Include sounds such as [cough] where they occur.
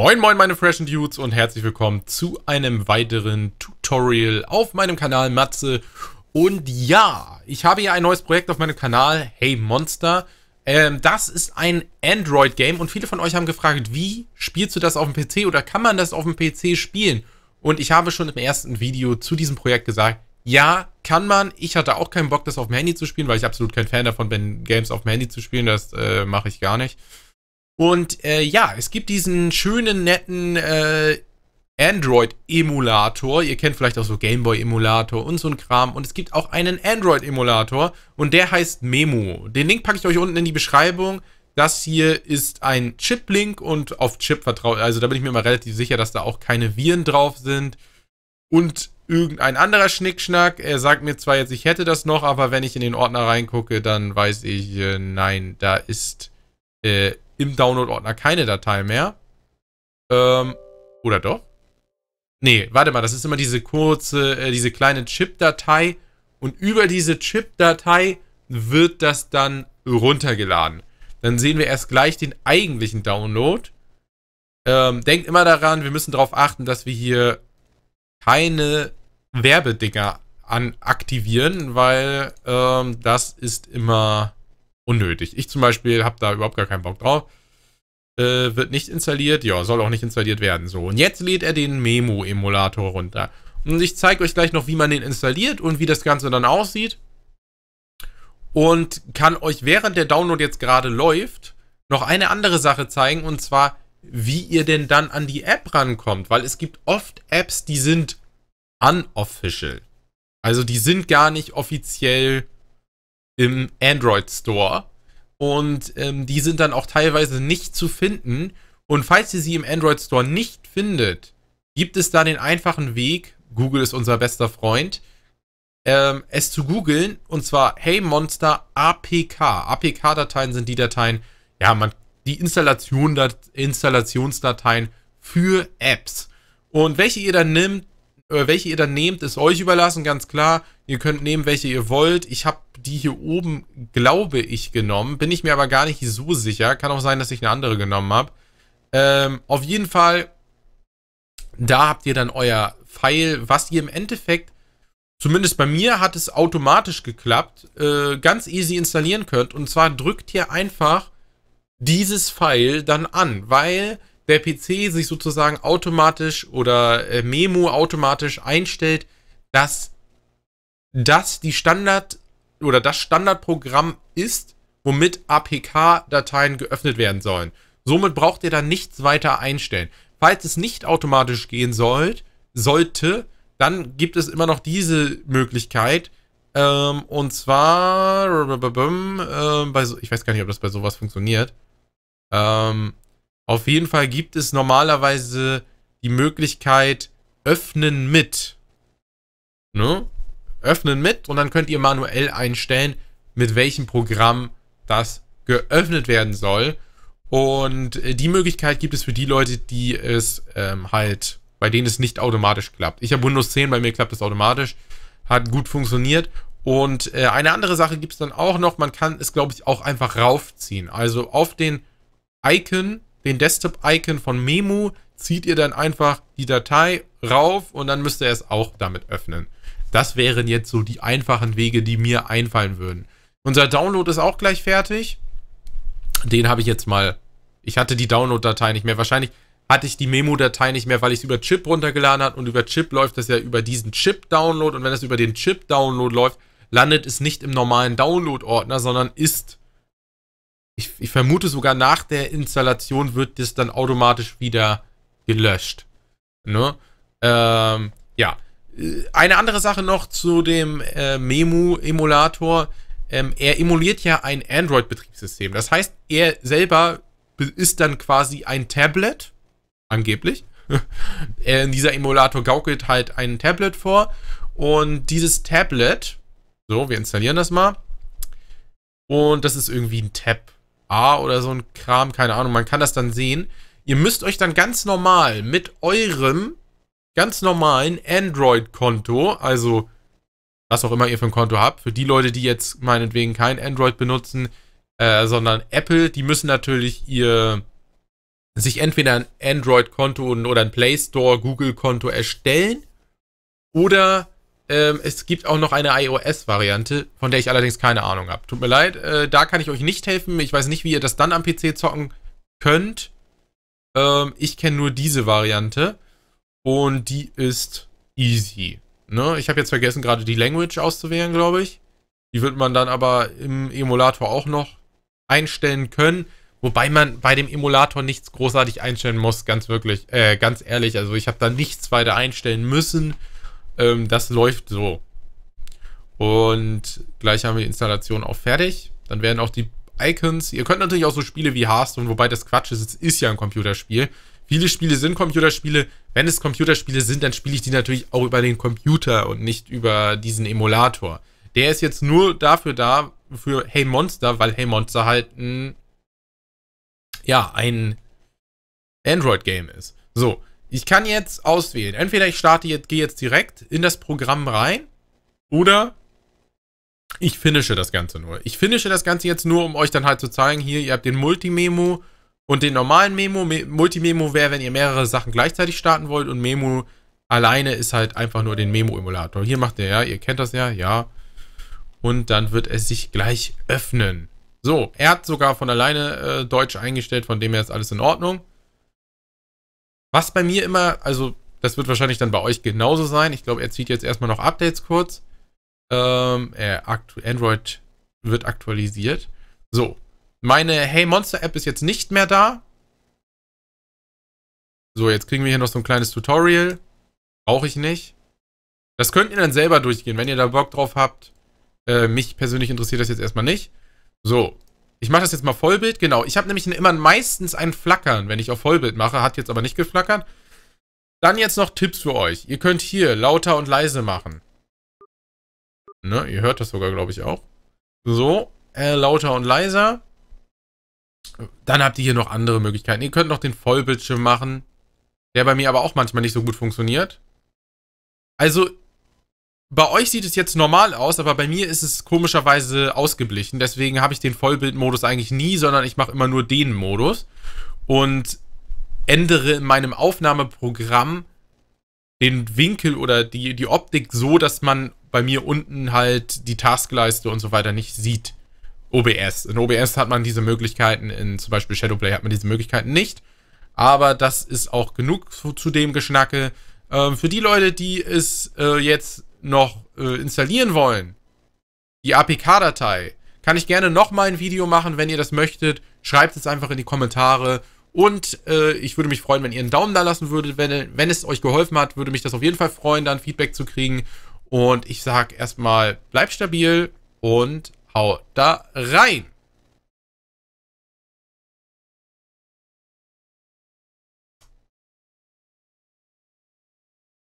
Moin moin meine freshen Dudes und herzlich willkommen zu einem weiteren Tutorial auf meinem Kanal Matze. Und ja, ich habe hier ein neues Projekt auf meinem Kanal, Hey Monster. Ähm, das ist ein Android-Game und viele von euch haben gefragt, wie spielst du das auf dem PC oder kann man das auf dem PC spielen? Und ich habe schon im ersten Video zu diesem Projekt gesagt, ja, kann man. Ich hatte auch keinen Bock, das auf dem Handy zu spielen, weil ich absolut kein Fan davon bin, Games auf dem Handy zu spielen. Das äh, mache ich gar nicht. Und äh, ja, es gibt diesen schönen, netten äh, Android-Emulator. Ihr kennt vielleicht auch so Gameboy-Emulator und so ein Kram. Und es gibt auch einen Android-Emulator und der heißt Memo. Den Link packe ich euch unten in die Beschreibung. Das hier ist ein Chip-Link und auf Chip vertraut. Also da bin ich mir mal relativ sicher, dass da auch keine Viren drauf sind. Und irgendein anderer Schnickschnack. Er sagt mir zwar jetzt, ich hätte das noch, aber wenn ich in den Ordner reingucke, dann weiß ich, äh, nein, da ist äh, im Download-Ordner keine Datei mehr. Ähm, oder doch? Nee, warte mal, das ist immer diese kurze, äh, diese kleine Chip-Datei. Und über diese Chip-Datei wird das dann runtergeladen. Dann sehen wir erst gleich den eigentlichen Download. Ähm, denkt immer daran, wir müssen darauf achten, dass wir hier keine Werbedinger an aktivieren, weil ähm, das ist immer unnötig. Ich zum Beispiel habe da überhaupt gar keinen Bock drauf. Äh, wird nicht installiert, ja, soll auch nicht installiert werden. So, und jetzt lädt er den Memo-Emulator runter. Und ich zeige euch gleich noch, wie man den installiert und wie das Ganze dann aussieht. Und kann euch, während der Download jetzt gerade läuft, noch eine andere Sache zeigen, und zwar, wie ihr denn dann an die App rankommt. Weil es gibt oft Apps, die sind unofficial. Also die sind gar nicht offiziell im Android Store. Und ähm, die sind dann auch teilweise nicht zu finden. Und falls ihr sie im Android Store nicht findet, gibt es da den einfachen Weg, Google ist unser bester Freund, ähm, es zu googeln. Und zwar Hey Monster APK. APK-Dateien sind die Dateien, ja, man, die Installation, Installationsdateien für Apps. Und welche ihr dann nimmt, äh, welche ihr dann nehmt, ist euch überlassen, ganz klar. Ihr könnt nehmen, welche ihr wollt. Ich habe die hier oben, glaube ich, genommen. Bin ich mir aber gar nicht so sicher. Kann auch sein, dass ich eine andere genommen habe. Ähm, auf jeden Fall, da habt ihr dann euer Pfeil, was ihr im Endeffekt, zumindest bei mir hat es automatisch geklappt, äh, ganz easy installieren könnt. Und zwar drückt ihr einfach dieses Pfeil dann an, weil der PC sich sozusagen automatisch oder äh, Memo automatisch einstellt, dass das die Standard oder das Standardprogramm ist, womit APK-Dateien geöffnet werden sollen. Somit braucht ihr dann nichts weiter einstellen. Falls es nicht automatisch gehen sollt, sollte, dann gibt es immer noch diese Möglichkeit. Ähm, und zwar, äh, bei, ich weiß gar nicht, ob das bei sowas funktioniert. Ähm, auf jeden Fall gibt es normalerweise die Möglichkeit öffnen mit. Ne? Öffnen mit und dann könnt ihr manuell einstellen, mit welchem Programm das geöffnet werden soll. Und äh, die Möglichkeit gibt es für die Leute, die es ähm, halt, bei denen es nicht automatisch klappt. Ich habe Windows 10, bei mir klappt es automatisch, hat gut funktioniert. Und äh, eine andere Sache gibt es dann auch noch, man kann es, glaube ich, auch einfach raufziehen. Also auf den Icon den Desktop-Icon von Memo, zieht ihr dann einfach die Datei rauf und dann müsst ihr es auch damit öffnen. Das wären jetzt so die einfachen Wege, die mir einfallen würden. Unser Download ist auch gleich fertig. Den habe ich jetzt mal. Ich hatte die Download-Datei nicht mehr. Wahrscheinlich hatte ich die Memo-Datei nicht mehr, weil ich es über Chip runtergeladen habe. Und über Chip läuft das ja über diesen Chip-Download. Und wenn es über den Chip-Download läuft, landet es nicht im normalen Download-Ordner, sondern ist ich vermute sogar nach der Installation wird das dann automatisch wieder gelöscht. Ne? Ähm, ja. Äh, eine andere Sache noch zu dem äh, Memu-Emulator. Ähm, er emuliert ja ein Android-Betriebssystem. Das heißt, er selber ist dann quasi ein Tablet, angeblich. [laughs] dieser Emulator gaukelt halt ein Tablet vor. Und dieses Tablet, so, wir installieren das mal. Und das ist irgendwie ein Tab A oder so ein Kram, keine Ahnung, man kann das dann sehen. Ihr müsst euch dann ganz normal mit eurem ganz normalen Android-Konto, also was auch immer ihr für ein Konto habt, für die Leute, die jetzt meinetwegen kein Android benutzen, äh, sondern Apple, die müssen natürlich ihr sich entweder ein Android-Konto oder ein Play Store, Google-Konto erstellen oder ähm, es gibt auch noch eine iOS-Variante, von der ich allerdings keine Ahnung habe. Tut mir leid, äh, da kann ich euch nicht helfen. Ich weiß nicht, wie ihr das dann am PC zocken könnt. Ähm, ich kenne nur diese Variante und die ist easy. Ne? Ich habe jetzt vergessen, gerade die Language auszuwählen, glaube ich. Die wird man dann aber im Emulator auch noch einstellen können. Wobei man bei dem Emulator nichts großartig einstellen muss, ganz wirklich, äh, ganz ehrlich. Also ich habe da nichts weiter einstellen müssen. Ähm, das läuft so. Und gleich haben wir die Installation auch fertig. Dann werden auch die Icons. Ihr könnt natürlich auch so Spiele wie Hearthstone, wobei das Quatsch ist, es ist ja ein Computerspiel. Viele Spiele sind Computerspiele. Wenn es Computerspiele sind, dann spiele ich die natürlich auch über den Computer und nicht über diesen Emulator. Der ist jetzt nur dafür da, für Hey Monster, weil Hey Monster halt ein, ja, ein Android-Game ist. So, ich kann jetzt auswählen. Entweder ich starte jetzt, gehe jetzt direkt in das Programm rein oder ich finische das Ganze nur. Ich finische das Ganze jetzt nur, um euch dann halt zu zeigen, hier, ihr habt den Multimemo und den normalen Memo. Me Multimemo wäre, wenn ihr mehrere Sachen gleichzeitig starten wollt und Memo alleine ist halt einfach nur den Memo-Emulator. Hier macht er ja, ihr kennt das ja, ja. Und dann wird es sich gleich öffnen. So, er hat sogar von alleine äh, Deutsch eingestellt, von dem her ist alles in Ordnung. Was bei mir immer, also das wird wahrscheinlich dann bei euch genauso sein. Ich glaube, er zieht jetzt erstmal noch Updates kurz. Ähm, Android wird aktualisiert. So, meine Hey Monster App ist jetzt nicht mehr da. So, jetzt kriegen wir hier noch so ein kleines Tutorial. Brauche ich nicht. Das könnt ihr dann selber durchgehen, wenn ihr da Bock drauf habt. Äh, mich persönlich interessiert das jetzt erstmal nicht. So, ich mache das jetzt mal Vollbild, genau. Ich habe nämlich immer meistens ein Flackern, wenn ich auf Vollbild mache. Hat jetzt aber nicht geflackert. Dann jetzt noch Tipps für euch. Ihr könnt hier lauter und leise machen. Ne, ihr hört das sogar, glaube ich, auch. So, äh, lauter und leiser. Dann habt ihr hier noch andere Möglichkeiten. Ihr könnt noch den Vollbildschirm machen, der bei mir aber auch manchmal nicht so gut funktioniert. Also bei euch sieht es jetzt normal aus, aber bei mir ist es komischerweise ausgeblichen. Deswegen habe ich den Vollbildmodus eigentlich nie, sondern ich mache immer nur den Modus und ändere in meinem Aufnahmeprogramm den Winkel oder die, die Optik so, dass man bei mir unten halt die Taskleiste und so weiter nicht sieht. OBS. In OBS hat man diese Möglichkeiten, in zum Beispiel Shadowplay hat man diese Möglichkeiten nicht. Aber das ist auch genug zu, zu dem Geschnacke. Ähm, für die Leute, die es äh, jetzt noch äh, installieren wollen, die APK-Datei, kann ich gerne nochmal ein Video machen, wenn ihr das möchtet. Schreibt es einfach in die Kommentare. Und äh, ich würde mich freuen, wenn ihr einen Daumen da lassen würdet. Wenn, wenn es euch geholfen hat, würde mich das auf jeden Fall freuen, dann Feedback zu kriegen. Und ich sage erstmal, bleibt stabil und haut da rein.